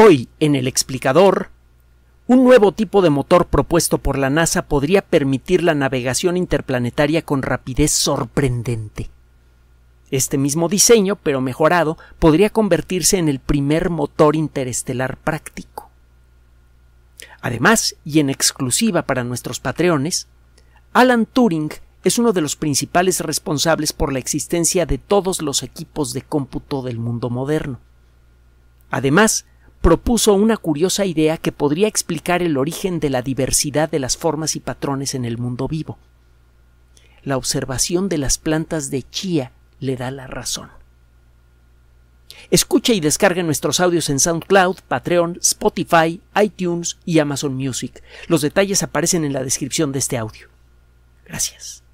Hoy, en el explicador, un nuevo tipo de motor propuesto por la NASA podría permitir la navegación interplanetaria con rapidez sorprendente. Este mismo diseño, pero mejorado, podría convertirse en el primer motor interestelar práctico. Además, y en exclusiva para nuestros patreones, Alan Turing es uno de los principales responsables por la existencia de todos los equipos de cómputo del mundo moderno. Además, propuso una curiosa idea que podría explicar el origen de la diversidad de las formas y patrones en el mundo vivo. La observación de las plantas de chía le da la razón. Escucha y descarga nuestros audios en SoundCloud, Patreon, Spotify, iTunes y Amazon Music. Los detalles aparecen en la descripción de este audio. Gracias.